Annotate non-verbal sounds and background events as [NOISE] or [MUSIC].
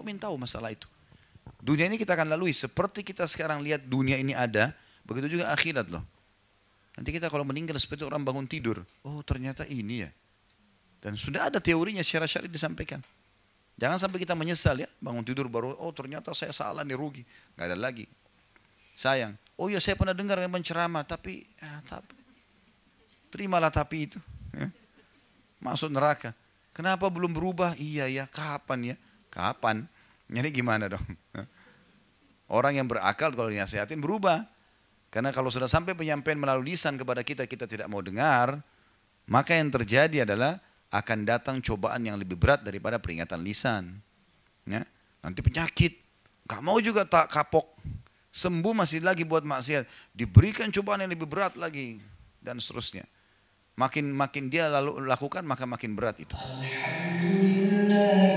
mukmin tahu masalah itu. Dunia ini kita akan lalui. Seperti kita sekarang lihat dunia ini ada, begitu juga akhirat loh. Nanti kita kalau meninggal seperti orang bangun tidur. Oh ternyata ini ya. Dan sudah ada teorinya secara syari disampaikan. Jangan sampai kita menyesal ya. Bangun tidur baru, oh ternyata saya salah nih rugi. nggak ada lagi. Sayang. Oh iya saya pernah dengar memang ceramah tapi, ya, eh, tapi terimalah tapi itu. Ya. Masuk neraka. Kenapa belum berubah? Iya ya, kapan ya? Kapan? Jadi gimana dong? [LAUGHS] Orang yang berakal kalau dinasihatin berubah. Karena kalau sudah sampai penyampaian melalui lisan kepada kita, kita tidak mau dengar, maka yang terjadi adalah akan datang cobaan yang lebih berat daripada peringatan lisan. Ya, nanti penyakit, gak mau juga tak kapok, sembuh masih lagi buat maksiat, diberikan cobaan yang lebih berat lagi, dan seterusnya. Makin makin dia lalu lakukan maka makin berat itu. Alhamdulillah.